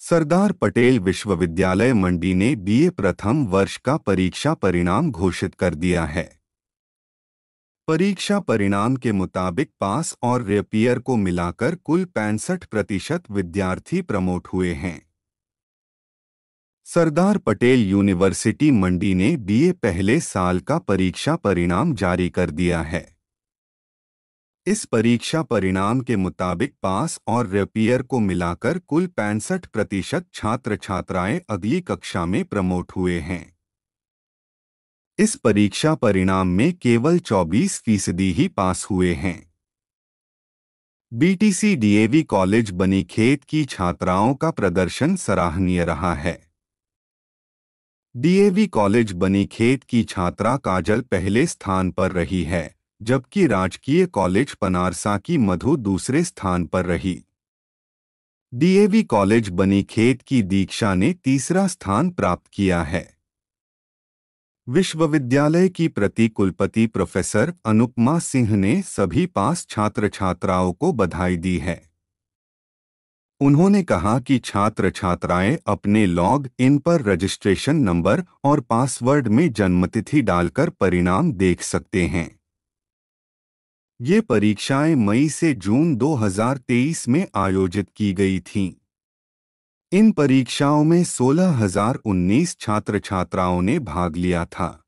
सरदार पटेल विश्वविद्यालय मंडी ने बीए प्रथम वर्ष का परीक्षा परिणाम घोषित कर दिया है परीक्षा परिणाम के मुताबिक पास और रेपियर को मिलाकर कुल पैंसठ प्रतिशत विद्यार्थी प्रमोट हुए हैं सरदार पटेल यूनिवर्सिटी मंडी ने बीए पहले साल का परीक्षा परिणाम जारी कर दिया है इस परीक्षा परिणाम के मुताबिक पास और रेपियर को मिलाकर कुल पैंसठ प्रतिशत छात्र छात्राएं अगली कक्षा में प्रमोट हुए हैं इस परीक्षा परिणाम में केवल 24 फीसदी ही पास हुए हैं बीटीसी डीएवी कॉलेज बनी खेत की छात्राओं का प्रदर्शन सराहनीय रहा है डीएवी कॉलेज बनी खेत की छात्रा काजल पहले स्थान पर रही है जबकि राजकीय कॉलेज पनारसा की मधु दूसरे स्थान पर रही डीएवी कॉलेज बनी खेत की दीक्षा ने तीसरा स्थान प्राप्त किया है विश्वविद्यालय की प्रति कुलपति प्रोफेसर अनुपमा सिंह ने सभी पास छात्र छात्राओं को बधाई दी है उन्होंने कहा कि छात्र छात्राएं अपने लॉग इन पर रजिस्ट्रेशन नंबर और पासवर्ड में जन्मतिथि डालकर परिणाम देख सकते हैं ये परीक्षाएं मई से जून 2023 में आयोजित की गई थीं। इन परीक्षाओं में सोलह हजार उन्नीस छात्र छात्राओं ने भाग लिया था